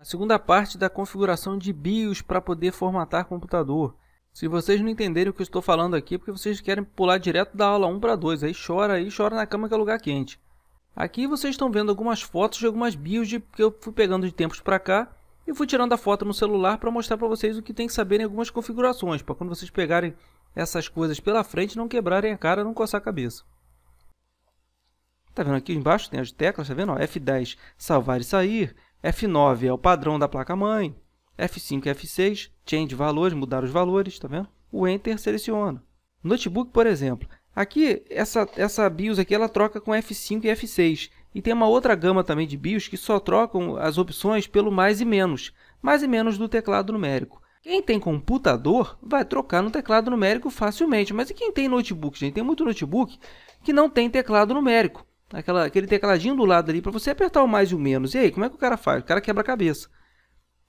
A segunda parte da configuração de BIOS para poder formatar computador. Se vocês não entenderem o que eu estou falando aqui, é porque vocês querem pular direto da aula 1 para 2, aí chora aí, chora na cama que é lugar quente. Aqui vocês estão vendo algumas fotos de algumas BIOS de, que eu fui pegando de tempos para cá e fui tirando a foto no celular para mostrar para vocês o que tem que saber em algumas configurações, para quando vocês pegarem essas coisas pela frente não quebrarem a cara, não coçar a cabeça. Tá vendo aqui embaixo tem as teclas, tá vendo? Ó, F10, salvar e sair, F9 é o padrão da placa-mãe, F5 e F6, change valores, mudar os valores, tá vendo? O Enter seleciona. Notebook, por exemplo, aqui essa, essa BIOS aqui ela troca com F5 e F6. E tem uma outra gama também de BIOS que só trocam as opções pelo mais e menos. Mais e menos do teclado numérico. Quem tem computador vai trocar no teclado numérico facilmente, mas e quem tem notebook, gente? Tem muito notebook que não tem teclado numérico. Aquela, aquele tecladinho do lado ali para você apertar o mais e o menos. E aí, como é que o cara faz? O cara quebra a cabeça.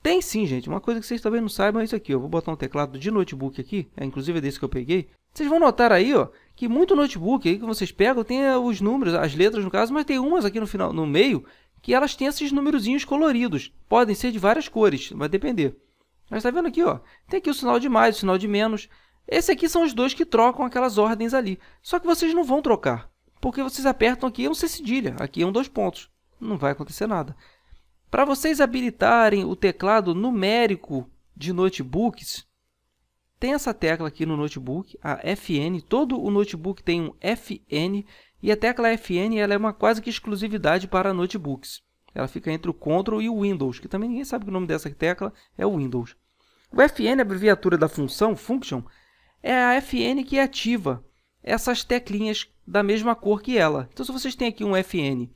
Tem sim, gente. Uma coisa que vocês talvez não saibam é isso aqui. Eu vou botar um teclado de notebook aqui. É, inclusive é desse que eu peguei. Vocês vão notar aí, ó, que muito notebook aí que vocês pegam tem eh, os números, as letras no caso, mas tem umas aqui no final, no meio, que elas têm esses númerozinhos coloridos. Podem ser de várias cores, vai depender. Mas tá vendo aqui, ó? Tem aqui o sinal de mais, o sinal de menos. Esse aqui são os dois que trocam aquelas ordens ali. Só que vocês não vão trocar. Porque vocês apertam aqui, é um C cedilha, aqui é um dois pontos. Não vai acontecer nada. Para vocês habilitarem o teclado numérico de notebooks, tem essa tecla aqui no notebook, a FN. Todo o notebook tem um FN e a tecla FN ela é uma quase que exclusividade para notebooks. Ela fica entre o Ctrl e o Windows, que também ninguém sabe que o nome dessa tecla é o Windows. O FN, a abreviatura da função, function, é a FN que ativa essas teclinhas da mesma cor que ela. Então, se vocês têm aqui um FN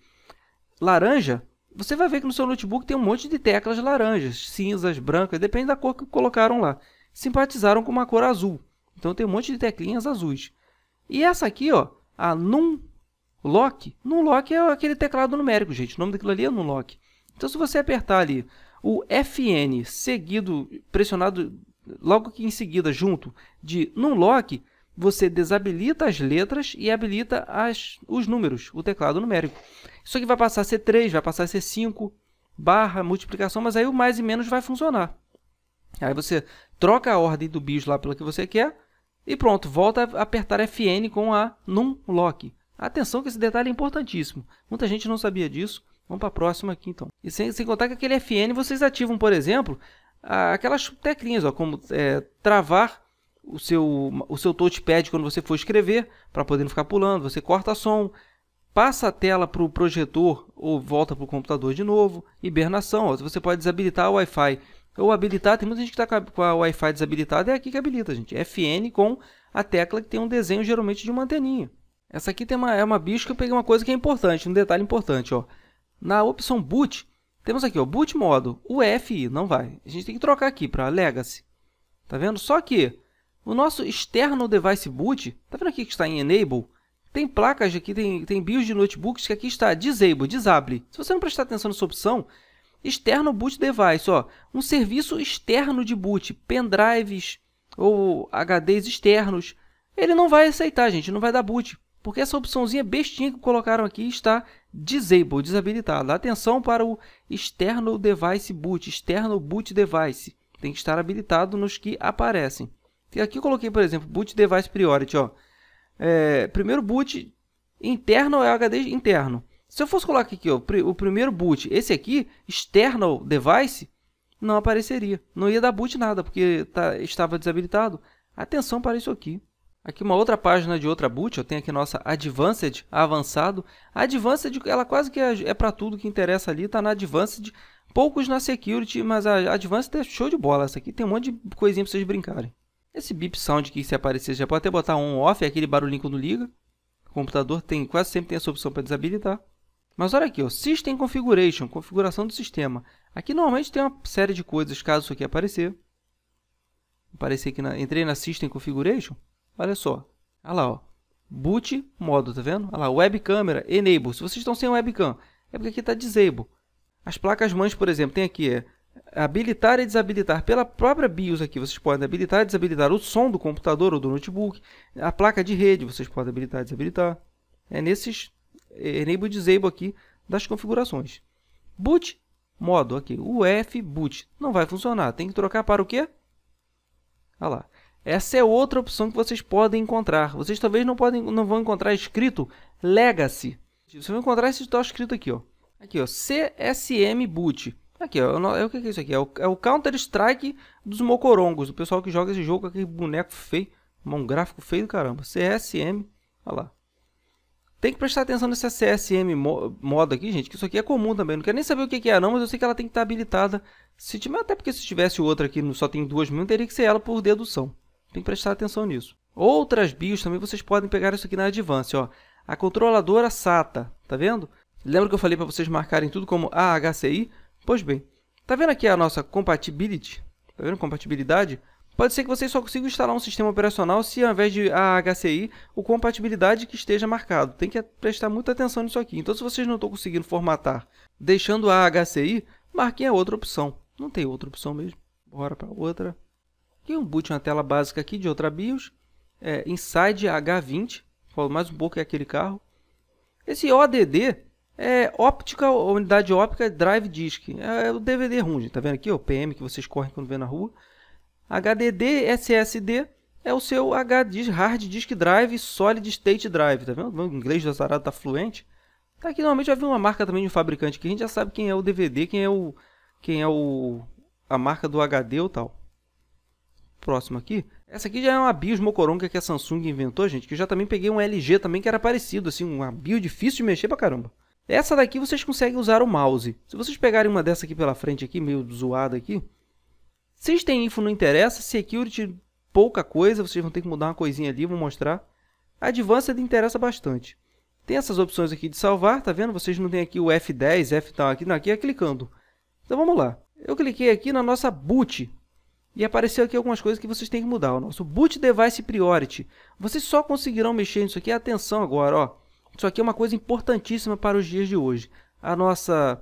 laranja, você vai ver que no seu notebook tem um monte de teclas laranjas, cinzas, brancas, depende da cor que colocaram lá. Simpatizaram com uma cor azul. Então tem um monte de teclinhas azuis. E essa aqui, ó, a NumLock. NumLock é aquele teclado numérico, gente. O nome daquilo ali é NumLock. Então se você apertar ali o FN seguido, pressionado logo que em seguida junto de NumLock, você desabilita as letras e habilita as, os números, o teclado numérico. Isso aqui vai passar a ser 3, vai passar a ser 5, barra, multiplicação, mas aí o mais e menos vai funcionar. Aí você troca a ordem do BIOS lá pela que você quer e pronto, volta a apertar Fn com a num lock. Atenção que esse detalhe é importantíssimo. Muita gente não sabia disso. Vamos para a próxima aqui então. E sem, sem contar que aquele Fn vocês ativam, por exemplo, aquelas teclinhas, ó, como é, travar o seu, o seu touchpad quando você for escrever, para poder não ficar pulando, você corta som, passa a tela para o projetor ou volta para o computador de novo, hibernação, você pode desabilitar o Wi-Fi ou habilitar, tem muita gente que está com a Wi-Fi desabilitada, é aqui que habilita, gente, FN com a tecla que tem um desenho geralmente de uma anteninha. Essa aqui tem uma, é uma bicho que eu peguei uma coisa que é importante, um detalhe importante, ó. Na opção boot, temos aqui, ó, boot modo, o FI, não vai. A gente tem que trocar aqui para legacy. Tá vendo? Só que o nosso externo device boot, tá vendo aqui que está em enable? Tem placas aqui, tem, tem BIOS de notebooks que aqui está disable, disable. Se você não prestar atenção nessa opção, externo boot device, ó, um serviço externo de boot, pendrives ou HDs externos, ele não vai aceitar, gente, não vai dar boot, porque essa opçãozinha bestinha que colocaram aqui está disable, desabilitada. Atenção para o externo device boot, externo boot device, tem que estar habilitado nos que aparecem. E aqui eu coloquei, por exemplo, boot device priority, ó. É, primeiro boot interno é HD interno. Se eu fosse colocar aqui ó, o primeiro boot, esse aqui, external device, não apareceria. Não ia dar boot nada, porque tá, estava desabilitado. Atenção para isso aqui. Aqui uma outra página de outra boot, eu tenho aqui nossa Advanced, avançado. A Advanced, ela quase que é, é para tudo que interessa ali, tá na Advanced. Poucos na Security, mas a Advanced é show de bola. Essa aqui tem um monte de coisinha para vocês brincarem. Esse beep sound que se aparecer, já pode até botar on off, aquele barulhinho quando liga. O computador tem, quase sempre tem essa opção para desabilitar. Mas olha aqui, ó, System Configuration, configuração do sistema. Aqui normalmente tem uma série de coisas, caso isso aqui aparecer. Aparecer aqui, na, entrei na System Configuration, olha só. Olha lá, ó, boot modo, tá vendo? Olha lá, web enable. Se vocês estão sem webcam, é porque aqui está disable. As placas mães, por exemplo, tem aqui é, habilitar e desabilitar pela própria BIOS aqui, vocês podem habilitar e desabilitar o som do computador ou do notebook, a placa de rede, vocês podem habilitar e desabilitar. É nesses é, enable e disable aqui das configurações. Boot modo aqui, o F boot não vai funcionar, tem que trocar para o quê? Olha ah lá. Essa é outra opção que vocês podem encontrar. Vocês talvez não podem não vão encontrar escrito legacy. Vocês vão encontrar esse tal escrito aqui, ó. Aqui, ó, CSM boot. Aqui, ó. É o que é isso aqui? É o, é o Counter-Strike dos mocorongos. O pessoal que joga esse jogo com aquele boneco feio. Um gráfico feio do caramba. CSM. Olha lá. Tem que prestar atenção nessa CSM modo aqui, gente, que isso aqui é comum também. Não quero nem saber o que é não, mas eu sei que ela tem que estar habilitada. Se tiver, até porque se tivesse outra aqui, só tem duas mil, teria que ser ela por dedução. Tem que prestar atenção nisso. Outras bios também vocês podem pegar isso aqui na Advance, ó. A controladora SATA, tá vendo? Lembra que eu falei para vocês marcarem tudo como AHCI? Pois bem, está vendo aqui a nossa compatibility? Está vendo compatibilidade? Pode ser que vocês só consigam instalar um sistema operacional se ao invés de a HCI, o compatibilidade que esteja marcado. Tem que prestar muita atenção nisso aqui. Então, se vocês não estão conseguindo formatar deixando a HCI, marquem a outra opção. Não tem outra opção mesmo. Bora para outra. aqui um boot, uma tela básica aqui de outra BIOS. É, Inside H20. Falo mais um pouco, é aquele carro. Esse ODD é óptica, unidade óptica, drive disc. É, é o DVD ROM, tá vendo aqui? O PM que vocês correm quando vê na rua. HDD, SSD é o seu HD, hard disk drive, solid state drive, tá vendo? O inglês do Zarado tá fluente. Tá aqui normalmente já vi uma marca também de um fabricante que a gente já sabe quem é o DVD, quem é o quem é o a marca do HD ou tal. Próximo aqui. Essa aqui já é uma BIOS mocoronga que a Samsung inventou, gente, que eu já também peguei um LG também que era parecido, assim, uma BIOS difícil de mexer pra caramba. Essa daqui vocês conseguem usar o mouse. Se vocês pegarem uma dessa aqui pela frente, aqui, meio zoada aqui, vocês têm info não interessa, security pouca coisa, vocês vão ter que mudar uma coisinha ali, vou mostrar. Advanced interessa bastante. Tem essas opções aqui de salvar, tá vendo? Vocês não tem aqui o F10, F tal, aqui, não, aqui é clicando. Então vamos lá. Eu cliquei aqui na nossa boot e apareceu aqui algumas coisas que vocês têm que mudar. O nosso boot device priority. Vocês só conseguirão mexer nisso aqui, atenção agora, ó isso aqui é uma coisa importantíssima para os dias de hoje. A nossa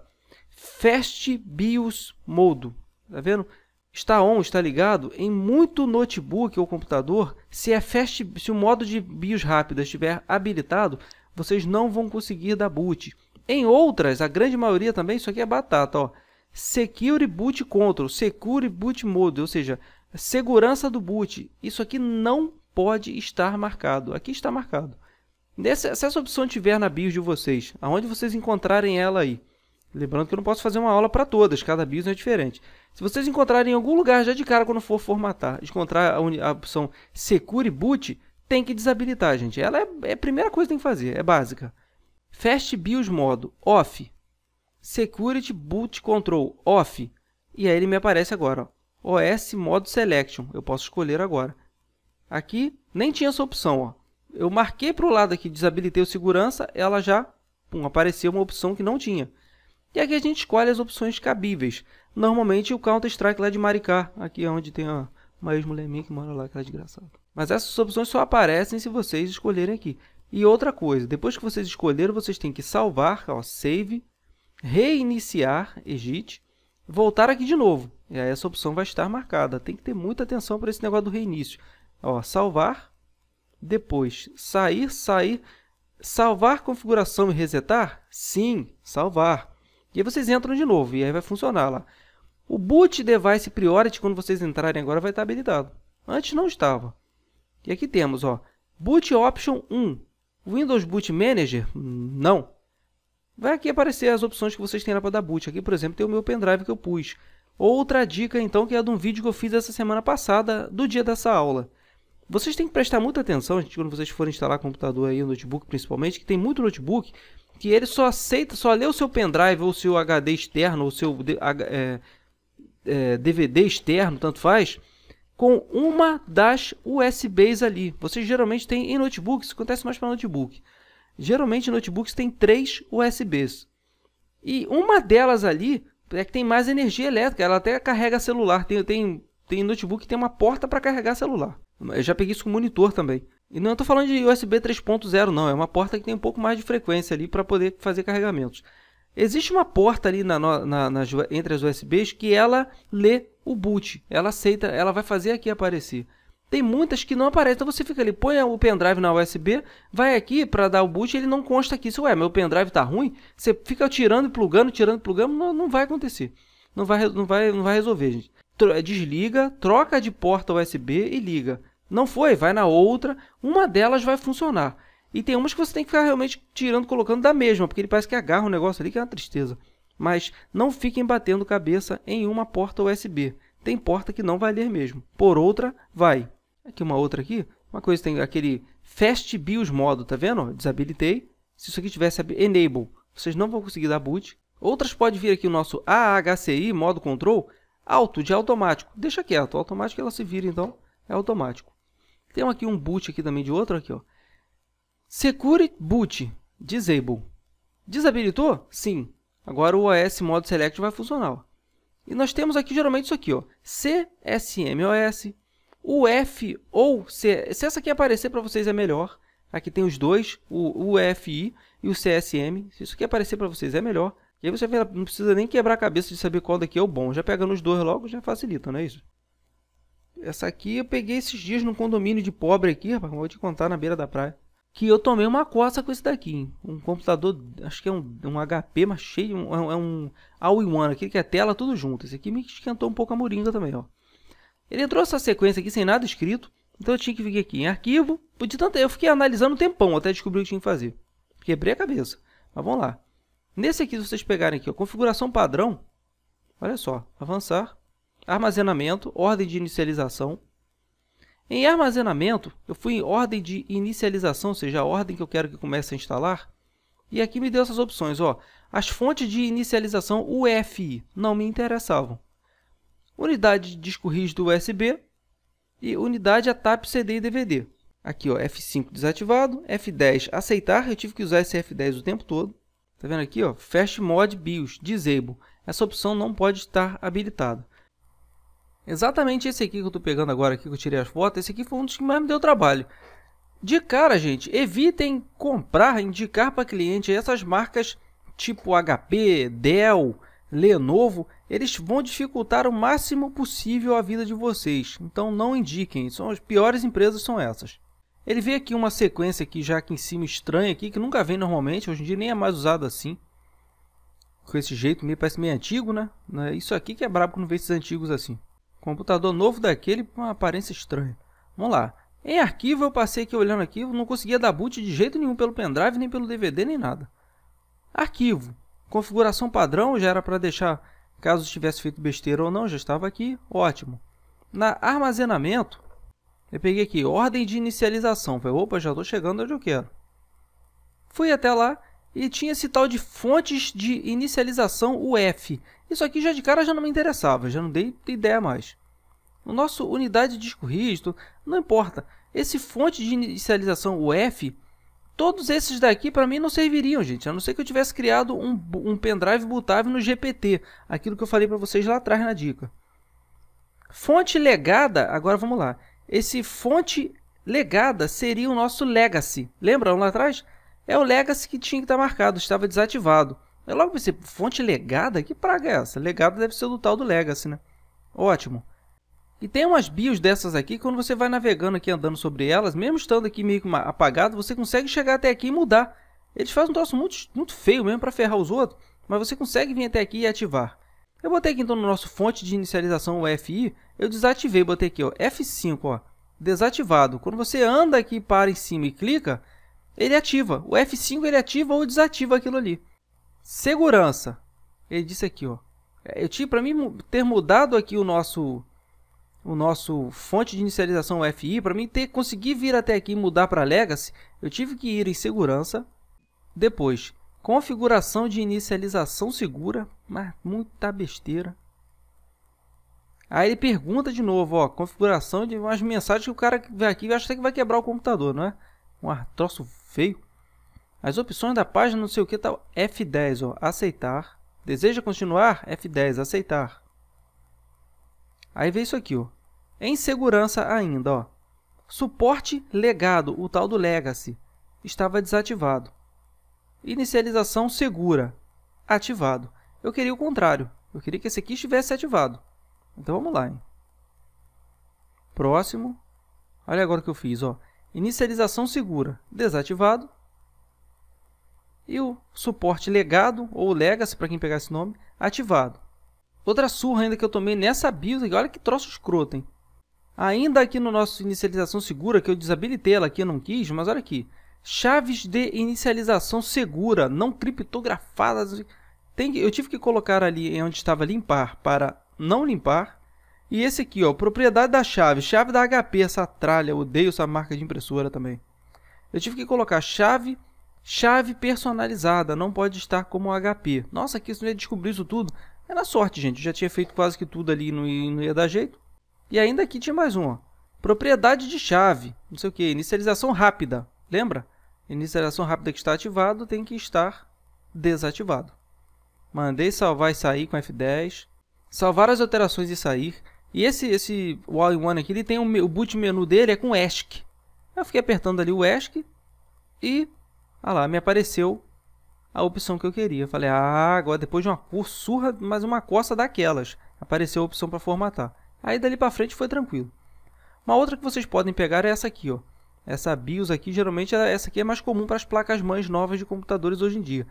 Fast BIOS Modo, tá vendo? Está on, está ligado em muito notebook ou computador. Se é Fast, se o modo de BIOS rápido estiver habilitado, vocês não vão conseguir dar boot. Em outras, a grande maioria também, isso aqui é batata, ó. Secure Boot Control, Secure Boot Mode, ou seja, segurança do boot. Isso aqui não pode estar marcado. Aqui está marcado. Nessa, se essa opção tiver na BIOS de vocês, aonde vocês encontrarem ela aí, lembrando que eu não posso fazer uma aula para todas, cada BIOS é diferente. Se vocês encontrarem em algum lugar já de cara quando for formatar, encontrar a, a opção Secure Boot, tem que desabilitar, gente. Ela é, é, a primeira coisa que tem que fazer, é básica. Fast BIOS modo off. Security Boot Control off. E aí ele me aparece agora, ó. OS modo selection, eu posso escolher agora. Aqui nem tinha essa opção, ó eu marquei para o lado aqui, desabilitei o segurança, ela já pum, apareceu uma opção que não tinha. E aqui a gente escolhe as opções cabíveis. Normalmente o Counter-Strike lá de Maricá, aqui é onde tem a mais mulher minha que mora lá, aquela desgraçada. Mas essas opções só aparecem se vocês escolherem aqui. E outra coisa, depois que vocês escolheram, vocês têm que salvar, ó, save, reiniciar, exit, voltar aqui de novo. E aí essa opção vai estar marcada. Tem que ter muita atenção para esse negócio do reinício. Ó, salvar, depois, sair, sair, salvar configuração e resetar? Sim, salvar. E aí vocês entram de novo e aí vai funcionar lá. O boot device priority, quando vocês entrarem agora, vai estar habilitado. Antes não estava. E aqui temos, ó, boot option 1. Windows Boot Manager? Não. Vai aqui aparecer as opções que vocês têm lá para dar boot. Aqui, por exemplo, tem o meu pendrive que eu pus. Outra dica, então, que é de um vídeo que eu fiz essa semana passada, do dia dessa aula. Vocês têm que prestar muita atenção, gente, quando vocês forem instalar computador aí, notebook principalmente, que tem muito notebook que ele só aceita, só lê o seu pendrive ou o seu HD externo ou o seu é, é, DVD externo, tanto faz, com uma das USBs ali. Vocês geralmente têm em notebooks, acontece mais para notebook. Geralmente notebooks tem três USBs. E uma delas ali é que tem mais energia elétrica, ela até carrega celular. Tem, tem tem notebook que tem uma porta para carregar celular. Eu já peguei isso com monitor também. E não estou falando de USB 3.0 não, é uma porta que tem um pouco mais de frequência ali para poder fazer carregamentos. Existe uma porta ali na, na, na, entre as USBs que ela lê o boot, ela aceita, ela vai fazer aqui aparecer. Tem muitas que não aparecem, então você fica ali, põe o pendrive na USB, vai aqui para dar o boot, ele não consta aqui. Se ué, meu pendrive está ruim, você fica tirando e plugando, tirando e plugando, não, não vai acontecer. Não vai, não, vai, não vai resolver, gente desliga, troca de porta USB e liga. Não foi, vai na outra, uma delas vai funcionar. E tem umas que você tem que ficar realmente tirando, colocando da mesma, porque ele parece que agarra um negócio ali que é uma tristeza. Mas não fiquem batendo cabeça em uma porta USB. Tem porta que não vai ler mesmo. Por outra, vai. Aqui uma outra aqui, uma coisa tem aquele Fast BIOS modo, tá vendo? Desabilitei. Se isso aqui tivesse Enable, vocês não vão conseguir dar boot. Outras pode vir aqui o nosso AHCI modo control, Auto de automático. Deixa quieto. Automático ela se vira, então é automático. Tem aqui um boot aqui também de outro aqui, ó. Secure boot. Disable. Desabilitou? Sim. Agora o OS modo select vai funcionar. Ó. E nós temos aqui geralmente isso aqui, ó. CSMOS, UF ou C... Se essa aqui aparecer para vocês é melhor. Aqui tem os dois, o UFI e o CSM. Se isso aqui aparecer para vocês é melhor. E aí você não precisa nem quebrar a cabeça de saber qual daqui é o bom. Já pegando os dois logo, já facilita, não é isso? Essa aqui eu peguei esses dias num condomínio de pobre aqui, rapaz, vou te contar, na beira da praia. Que eu tomei uma coça com esse daqui, hein? Um computador, acho que é um, um HP, mas cheio, um, é um é all-in-one, aquele que é tela, tudo junto. Esse aqui me esquentou um pouco a moringa também, ó. Ele entrou essa sequência aqui sem nada escrito, então eu tinha que vir aqui em arquivo. De tanto, eu fiquei analisando um tempão até descobrir o que tinha que fazer. Quebrei a cabeça, mas vamos lá. Nesse aqui, se vocês pegarem aqui, ó, configuração padrão, olha só, avançar, armazenamento, ordem de inicialização. Em armazenamento, eu fui em ordem de inicialização, ou seja, a ordem que eu quero que comece a instalar. E aqui me deu essas opções, ó. As fontes de inicialização UFI não me interessavam. Unidade de disco rígido USB e unidade ATAP CD e DVD. Aqui, ó, F5 desativado, F10 aceitar, eu tive que usar esse F10 o tempo todo. Tá vendo aqui, ó? Fast Mod BIOS, Disable. Essa opção não pode estar habilitada. Exatamente esse aqui que eu estou pegando agora, aqui que eu tirei as fotos, esse aqui foi um dos que mais me deu trabalho. De cara, gente, evitem comprar, indicar para cliente essas marcas tipo HP, Dell, Lenovo, eles vão dificultar o máximo possível a vida de vocês. Então não indiquem, são as piores empresas são essas. Ele vem aqui uma sequência aqui já aqui em cima estranha aqui, que nunca vem normalmente, hoje em dia nem é mais usado assim. Com esse jeito, meio parece meio antigo, né? né? Isso aqui que é brabo quando vê esses antigos assim. Computador novo daquele com uma aparência estranha. Vamos lá. Em arquivo eu passei aqui olhando aqui, não conseguia dar boot de jeito nenhum pelo pendrive, nem pelo DVD, nem nada. Arquivo. Configuração padrão, já era para deixar caso tivesse feito besteira ou não, já estava aqui, ótimo. Na armazenamento, eu peguei aqui, ordem de inicialização. Falei, opa, já estou chegando onde eu quero. Fui até lá e tinha esse tal de fontes de inicialização UF. Isso aqui já de cara já não me interessava, já não dei ideia mais. O nosso unidade de disco rígido, não importa. Esse fonte de inicialização UF, todos esses daqui para mim não serviriam, gente. A não ser que eu tivesse criado um, um pendrive bootável no GPT, aquilo que eu falei para vocês lá atrás na dica. Fonte legada, agora vamos lá. Esse fonte legada seria o nosso legacy. Lembram lá atrás? É o legacy que tinha que estar tá marcado, estava desativado. Eu é logo pensei, fonte legada? Que praga é essa? Legada deve ser do tal do legacy, né? Ótimo. E tem umas bios dessas aqui, quando você vai navegando aqui, andando sobre elas, mesmo estando aqui meio apagado, você consegue chegar até aqui e mudar. Eles fazem um troço muito, muito feio mesmo para ferrar os outros, mas você consegue vir até aqui e ativar. Eu botei aqui então no nosso fonte de inicialização o FI, eu desativei, botei aqui ó, F5, ó, desativado. Quando você anda aqui para em cima e clica, ele ativa. O F5 ele ativa ou desativa aquilo ali. Segurança. Ele disse aqui, ó. Eu tive para mim ter mudado aqui o nosso o nosso fonte de inicialização FI, para mim ter conseguir vir até aqui e mudar para Legacy, eu tive que ir em segurança, depois configuração de inicialização segura, mas muita besteira. Aí ele pergunta de novo, ó, configuração de umas mensagens que o cara vem aqui acha que vai quebrar o computador, não é? Um troço feio. As opções da página, não sei o que, tal. Tá, F10, ó, aceitar. Deseja continuar? F10, aceitar. Aí vem isso aqui, ó. Em segurança ainda, ó. Suporte legado, o tal do legacy, estava desativado. Inicialização segura, ativado eu queria o contrário. Eu queria que esse aqui estivesse ativado. Então vamos lá. Hein? Próximo. Olha agora o que eu fiz. Ó. Inicialização segura desativado. E o suporte legado, ou legacy, para quem pegar esse nome, ativado. Outra surra ainda que eu tomei nessa BIOS, olha que troço escroto, hein? Ainda aqui no nosso inicialização segura, que eu desabilitei ela aqui, eu não quis, mas olha aqui. Chaves de inicialização segura, não criptografadas. Tem, eu tive que colocar ali onde estava limpar para não limpar. E esse aqui, ó, propriedade da chave, chave da HP, essa tralha, odeio essa marca de impressora também. Eu tive que colocar chave, chave personalizada, não pode estar como HP. Nossa, aqui isso não ia descobrir isso tudo, é na sorte, gente, eu já tinha feito quase que tudo ali e não, não ia dar jeito. E ainda aqui tinha mais um, ó. Propriedade de chave, não sei o que, inicialização rápida, lembra? Inicialização rápida que está ativado tem que estar desativado. Mandei salvar e sair com F10. Salvar as alterações e sair. E esse, esse all-in-one aqui, ele tem um, o boot menu dele é com ESC. Eu fiquei apertando ali o ESC e, ah lá, me apareceu a opção que eu queria. Eu falei, ah, agora depois de uma surra, mais uma coça daquelas, apareceu a opção para formatar. Aí dali para frente foi tranquilo. Uma outra que vocês podem pegar é essa aqui, ó. Essa BIOS aqui, geralmente essa aqui é mais comum para as placas mães novas de computadores hoje em dia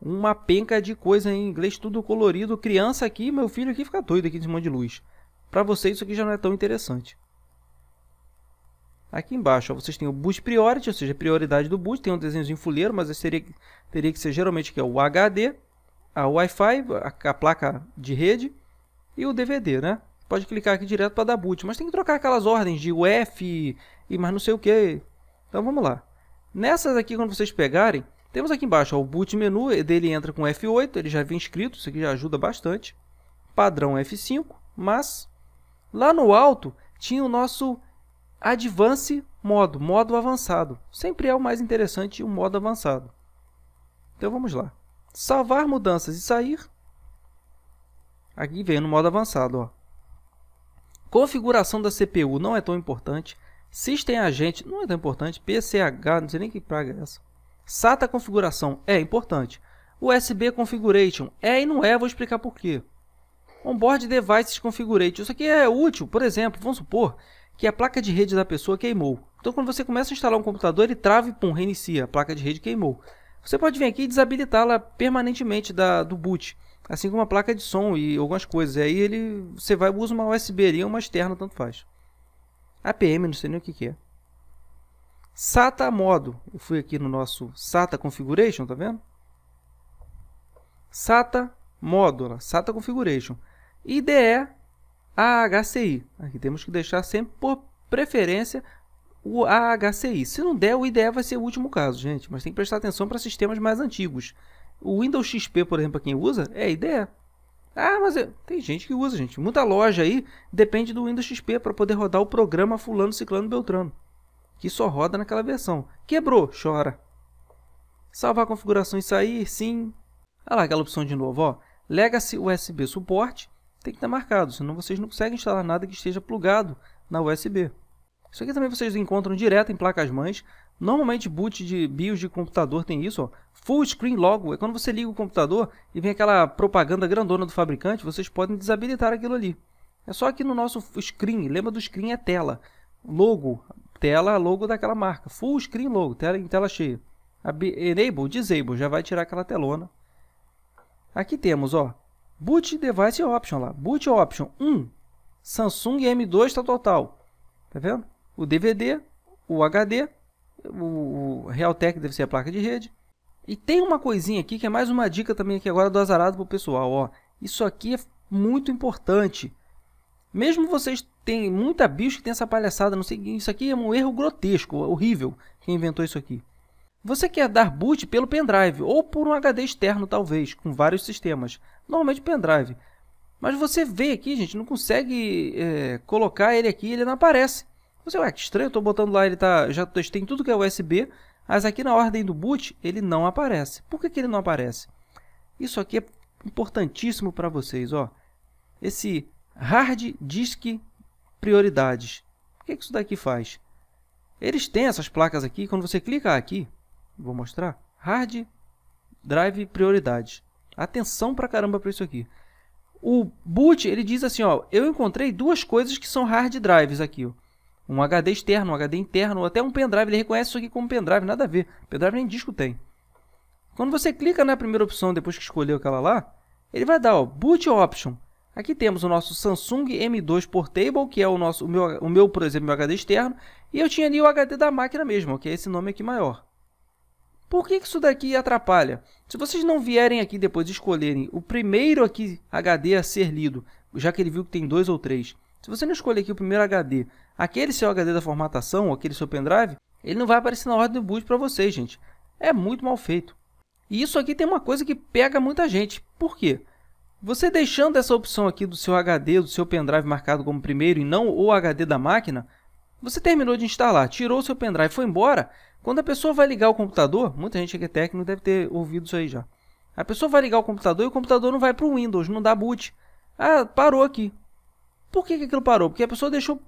uma penca de coisa em inglês, tudo colorido. Criança aqui, meu filho aqui fica doido aqui em cima de luz. Para vocês isso aqui já não é tão interessante. Aqui embaixo ó, vocês têm o Boost Priority, ou seja, a prioridade do Boost. Tem um desenho em fuleiro, mas seria, teria que ser geralmente que é o HD, a Wi-Fi, a, a placa de rede e o DVD, né? Pode clicar aqui direto para dar boot, mas tem que trocar aquelas ordens de UF e mais não sei o que. Então vamos lá. Nessas aqui, quando vocês pegarem, temos aqui embaixo ó, o boot menu, dele entra com F8, ele já vem escrito isso aqui já ajuda bastante. Padrão F5, mas lá no alto tinha o nosso Advance Modo, modo avançado. Sempre é o mais interessante o modo avançado. Então vamos lá. Salvar mudanças e sair. Aqui vem no modo avançado. Ó. Configuração da CPU não é tão importante. System Agent não é tão importante. PCH, não sei nem que praga é essa. SATA configuração é importante. USB configuration é e não é, vou explicar por quê. Onboard devices configuration, isso aqui é útil, por exemplo, vamos supor que a placa de rede da pessoa queimou. Então quando você começa a instalar um computador, ele trava e pum, reinicia, a placa de rede queimou. Você pode vir aqui e desabilitá-la permanentemente da, do boot, assim como a placa de som e algumas coisas. E aí ele, você vai usa uma USB ali, uma externa, tanto faz. APM, não sei nem o que, que é. SATA modo. Eu fui aqui no nosso SATA configuration, tá vendo? SATA modo, né? SATA configuration. IDE AHCI. Aqui temos que deixar sempre por preferência o AHCI. Se não der, o IDE vai ser o último caso, gente. Mas tem que prestar atenção para sistemas mais antigos. O Windows XP, por exemplo, quem usa, é IDE. Ah, mas eu... É, tem gente que usa, gente. Muita loja aí depende do Windows XP para poder rodar o programa fulano, ciclano, beltrano que só roda naquela versão. Quebrou, chora. Salvar configuração e sair, sim. Olha lá, aquela opção de novo, ó. Legacy USB suporte tem que estar marcado, senão vocês não conseguem instalar nada que esteja plugado na USB. Isso aqui também vocês encontram direto em placas-mães. Normalmente boot de BIOS de computador tem isso, ó. Full Screen Logo é quando você liga o computador e vem aquela propaganda grandona do fabricante, vocês podem desabilitar aquilo ali. É só aqui no nosso screen, lembra do screen é tela. Logo, tela logo daquela marca, full screen logo, tela em tela cheia. Enable, Disable, já vai tirar aquela telona. Aqui temos, ó, Boot Device Option lá, Boot Option 1, Samsung M2 está total, tá vendo? O DVD, o HD, o Realtek deve ser a placa de rede. E tem uma coisinha aqui que é mais uma dica também aqui agora do azarado pro pessoal, ó. Isso aqui é muito importante. Mesmo vocês tem muita bicho que tem essa palhaçada. Não sei, isso aqui é um erro grotesco, horrível. Quem inventou isso aqui? Você quer dar boot pelo pendrive ou por um HD externo, talvez, com vários sistemas. Normalmente pendrive. Mas você vê aqui, gente, não consegue é, colocar ele aqui, ele não aparece. Você, ué, que estranho, estou botando lá, ele tá, já testei tudo que é USB, mas aqui na ordem do boot ele não aparece. Por que, que ele não aparece? Isso aqui é importantíssimo para vocês, ó. Esse Hard Disk prioridades. O que, é que isso daqui faz? Eles têm essas placas aqui, quando você clica aqui, vou mostrar, hard drive prioridades. Atenção pra caramba para isso aqui. O boot, ele diz assim, ó, eu encontrei duas coisas que são hard drives aqui, ó. Um HD externo, um HD interno, ou até um pendrive, ele reconhece isso aqui como pendrive, nada a ver. Pendrive nem disco tem. Quando você clica na primeira opção, depois que escolheu aquela lá, ele vai dar ó, Boot Option. Aqui temos o nosso Samsung M2 Portable, que é o, nosso, o, meu, o meu, por exemplo, meu HD externo. E eu tinha ali o HD da máquina mesmo, que é esse nome aqui maior. Por que, isso daqui atrapalha? Se vocês não vierem aqui depois e escolherem o primeiro aqui HD a ser lido, já que ele viu que tem dois ou três, se você não escolher aqui o primeiro HD, aquele seu HD da formatação, aquele seu pendrive, ele não vai aparecer na ordem do boot para vocês, gente. É muito mal feito. E isso aqui tem uma coisa que pega muita gente. Por quê? Você deixando essa opção aqui do seu HD, do seu pendrive marcado como primeiro e não o HD da máquina, você terminou de instalar, tirou o seu pendrive, foi embora, quando a pessoa vai ligar o computador, muita gente que é técnico deve ter ouvido isso aí já. A pessoa vai ligar o computador e o computador não vai para o Windows, não dá boot. Ah, parou aqui. Por que, que aquilo parou? Porque a pessoa deixou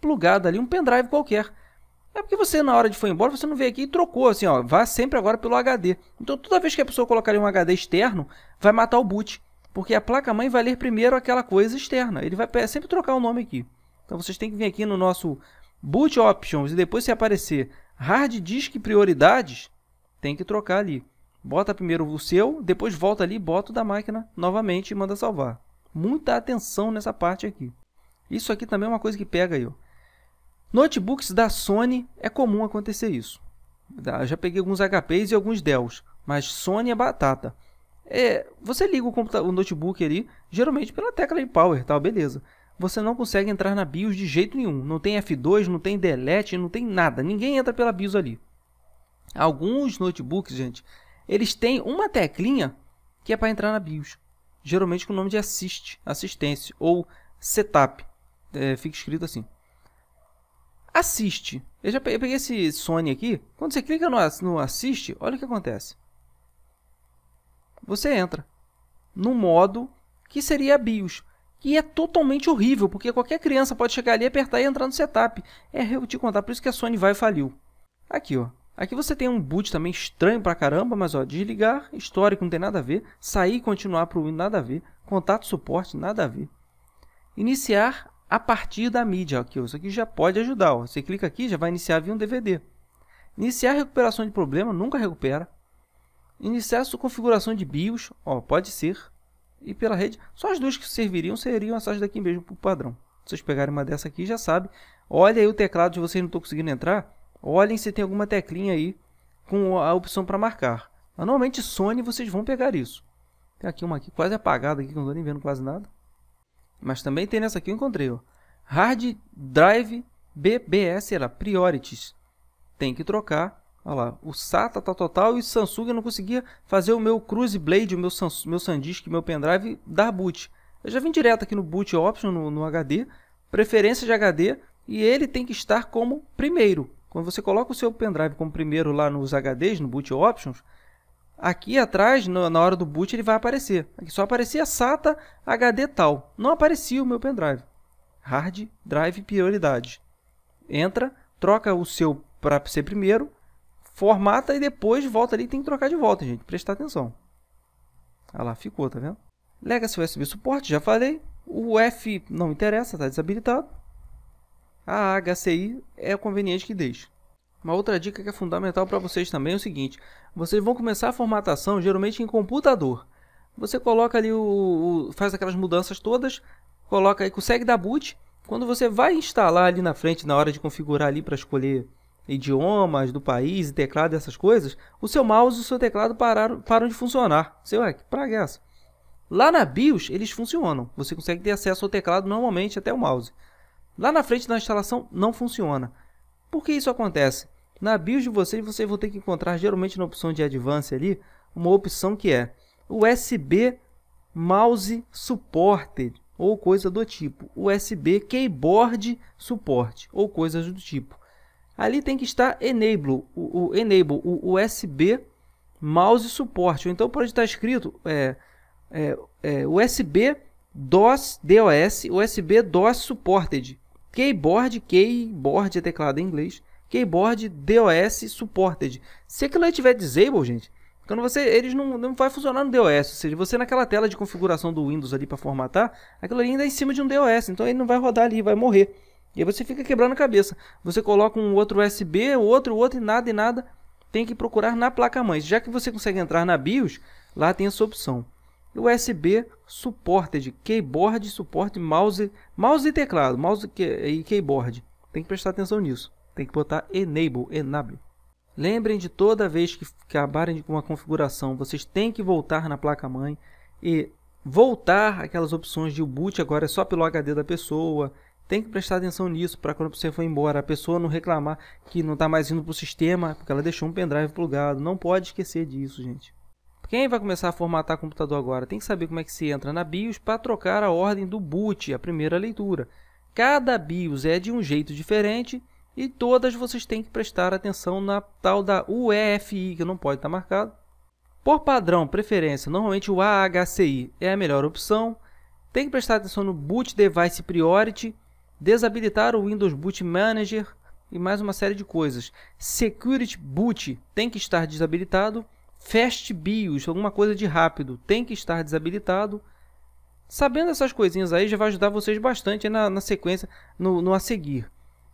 plugado ali um pendrive qualquer. É porque você, na hora de foi embora, você não veio aqui e trocou, assim, ó, vá sempre agora pelo HD. Então, toda vez que a pessoa colocar ali um HD externo, vai matar o boot porque a placa-mãe vai ler primeiro aquela coisa externa. Ele vai sempre trocar o nome aqui. Então vocês têm que vir aqui no nosso Boot Options e depois se aparecer Hard Disk Prioridades, tem que trocar ali. Bota primeiro o seu, depois volta ali, bota o da máquina novamente e manda salvar. Muita atenção nessa parte aqui. Isso aqui também é uma coisa que pega eu. Notebooks da Sony é comum acontecer isso. Eu já peguei alguns HPs e alguns Dells, mas Sony é batata. É, você liga o, o, notebook ali, geralmente pela tecla de power, tal, beleza. Você não consegue entrar na BIOS de jeito nenhum. Não tem F2, não tem delete, não tem nada. Ninguém entra pela BIOS ali. Alguns notebooks, gente, eles têm uma teclinha que é para entrar na BIOS. Geralmente com o nome de assist, assistência ou setup. É, fica escrito assim. Assiste. Eu já peguei esse Sony aqui. Quando você clica no, no assiste, olha o que acontece você entra no modo que seria a BIOS, que é totalmente horrível, porque qualquer criança pode chegar ali, apertar e entrar no setup. É, eu te contar, por isso que a Sony vai e faliu. Aqui, ó. Aqui você tem um boot também estranho pra caramba, mas ó, desligar, histórico não tem nada a ver, sair e continuar pro Windows nada a ver, contato suporte nada a ver. Iniciar a partir da mídia, aqui, ó, isso aqui já pode ajudar, ó. Você clica aqui, já vai iniciar via um DVD. Iniciar recuperação de problema, nunca recupera. Iniciar sua configuração de BIOS, ó, pode ser. E pela rede, só as duas que serviriam seriam essas daqui mesmo, para o padrão. Se vocês pegarem uma dessa aqui, já sabe. Olha aí o teclado, se vocês não estão conseguindo entrar, olhem se tem alguma teclinha aí com a opção para marcar. Normalmente Sony vocês vão pegar isso. Tem aqui uma aqui quase apagada aqui, que eu não estou nem vendo quase nada. Mas também tem nessa aqui, eu encontrei. Ó. Hard Drive BBS, era Priorities. Tem que trocar Olha lá, o SATA tá total e o Samsung eu não conseguia fazer o meu Cruise Blade, o meu, Sans, meu SanDisk, meu pendrive dar boot. Eu já vim direto aqui no Boot Option, no, no HD, preferência de HD, e ele tem que estar como primeiro. Quando você coloca o seu pendrive como primeiro lá nos HDs, no Boot Options, aqui atrás, no, na hora do boot, ele vai aparecer. Aqui só aparecia SATA HD tal. Não aparecia o meu pendrive. Hard Drive Prioridade. Entra, troca o seu para ser primeiro formata e depois volta ali tem que trocar de volta, gente. Prestar atenção. Olha ah lá, ficou, tá vendo? Legacy USB suporte, já falei. O F não interessa, tá desabilitado. A HCI é conveniente que deixe. Uma outra dica que é fundamental para vocês também é o seguinte: vocês vão começar a formatação geralmente em computador. Você coloca ali o, o faz aquelas mudanças todas, coloca aí, consegue dar boot. Quando você vai instalar ali na frente na hora de configurar ali para escolher idiomas do país, teclado, essas coisas, o seu mouse e o seu teclado pararam, param de funcionar. Você, ué, que praga é essa? Lá na BIOS, eles funcionam. Você consegue ter acesso ao teclado normalmente até o mouse. Lá na frente da instalação, não funciona. Por que isso acontece? Na BIOS de vocês, você vão ter que encontrar, geralmente na opção de Advance ali, uma opção que é USB Mouse Supported, ou coisa do tipo. USB Keyboard Support, ou coisas do tipo ali tem que estar enable, o, o enable, o USB mouse suporte. Ou então pode estar escrito é, é, é, USB DOS, DOS, USB DOS supported, keyboard, keyboard é teclado em inglês, keyboard DOS supported. Se aquilo aí tiver disabled, gente, quando você, eles não, não vai funcionar no DOS, ou seja, você naquela tela de configuração do Windows ali para formatar, aquilo ali ainda é em cima de um DOS, então ele não vai rodar ali, vai morrer. E aí você fica quebrando a cabeça. Você coloca um outro USB, outro, outro e nada e nada. Tem que procurar na placa-mãe. Já que você consegue entrar na BIOS, lá tem essa opção. USB suporte de keyboard, suporte mouse, mouse e teclado, mouse e keyboard. Tem que prestar atenção nisso. Tem que botar enable, enable. Lembrem de toda vez que acabarem com uma configuração, vocês têm que voltar na placa-mãe e voltar aquelas opções de boot agora é só pelo HD da pessoa, tem que prestar atenção nisso para quando você for embora, a pessoa não reclamar que não está mais indo para o sistema porque ela deixou um pendrive plugado. Não pode esquecer disso, gente. Quem vai começar a formatar o computador agora tem que saber como é que se entra na BIOS para trocar a ordem do boot, a primeira leitura. Cada BIOS é de um jeito diferente e todas vocês têm que prestar atenção na tal da UEFI, que não pode estar tá marcado. Por padrão, preferência, normalmente o AHCI é a melhor opção. Tem que prestar atenção no Boot Device Priority desabilitar o Windows Boot Manager e mais uma série de coisas. Security Boot tem que estar desabilitado. Fast BIOS, alguma coisa de rápido, tem que estar desabilitado. Sabendo essas coisinhas aí, já vai ajudar vocês bastante na, na sequência, no, no a seguir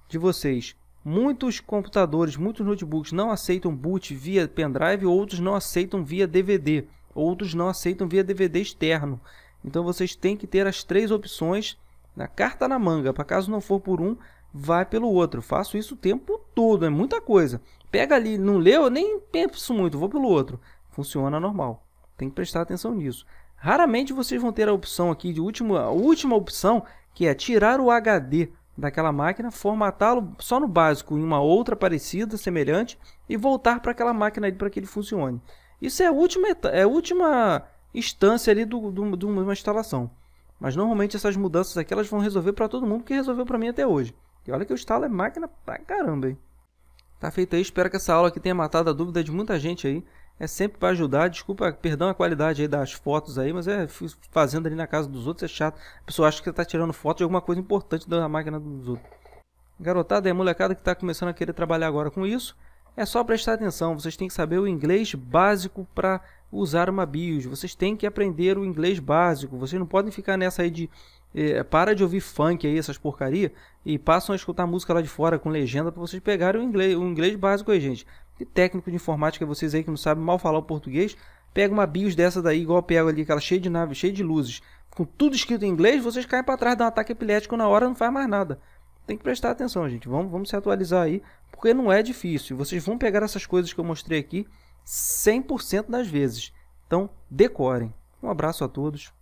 de vocês. Muitos computadores, muitos notebooks não aceitam boot via pendrive, outros não aceitam via DVD, outros não aceitam via DVD externo. Então vocês têm que ter as três opções na carta na manga, para caso não for por um, vai pelo outro. faço isso o tempo todo, é muita coisa. Pega ali, não leu, nem penso muito, vou pelo outro. Funciona normal. Tem que prestar atenção nisso. Raramente vocês vão ter a opção aqui de última, a última opção, que é tirar o HD daquela máquina, formatá-lo só no básico em uma outra parecida, semelhante, e voltar para aquela máquina para que ele funcione. Isso é a última, é a última instância ali do, do, de uma instalação. Mas normalmente essas mudanças aqui elas vão resolver para todo mundo que resolveu para mim até hoje. E olha que o instalo é máquina pra caramba, hein? Tá feito aí, espero que essa aula aqui tenha matado a dúvida de muita gente aí. É sempre para ajudar, desculpa, perdão a qualidade aí das fotos aí, mas é fazendo ali na casa dos outros é chato. A pessoa acha que tá tirando foto de alguma coisa importante da máquina dos outros. Garotada, é molecada que está começando a querer trabalhar agora com isso. É só prestar atenção, vocês têm que saber o inglês básico para usar uma BIOS, vocês têm que aprender o inglês básico, vocês não podem ficar nessa aí de eh, para de ouvir funk aí, essas porcaria, e passam a escutar música lá de fora com legenda para vocês pegarem o inglês, o inglês básico aí, gente. E técnico de informática, vocês aí que não sabem mal falar o português, pega uma BIOS dessa daí, igual eu pego ali, aquela cheia de nave, cheia de luzes, com tudo escrito em inglês, vocês caem para trás, dá um ataque epilético na hora, não faz mais nada. Tem que prestar atenção, gente. Vamos, vamos se atualizar aí, porque não é difícil. Vocês vão pegar essas coisas que eu mostrei aqui 100% das vezes. Então, decorem. Um abraço a todos.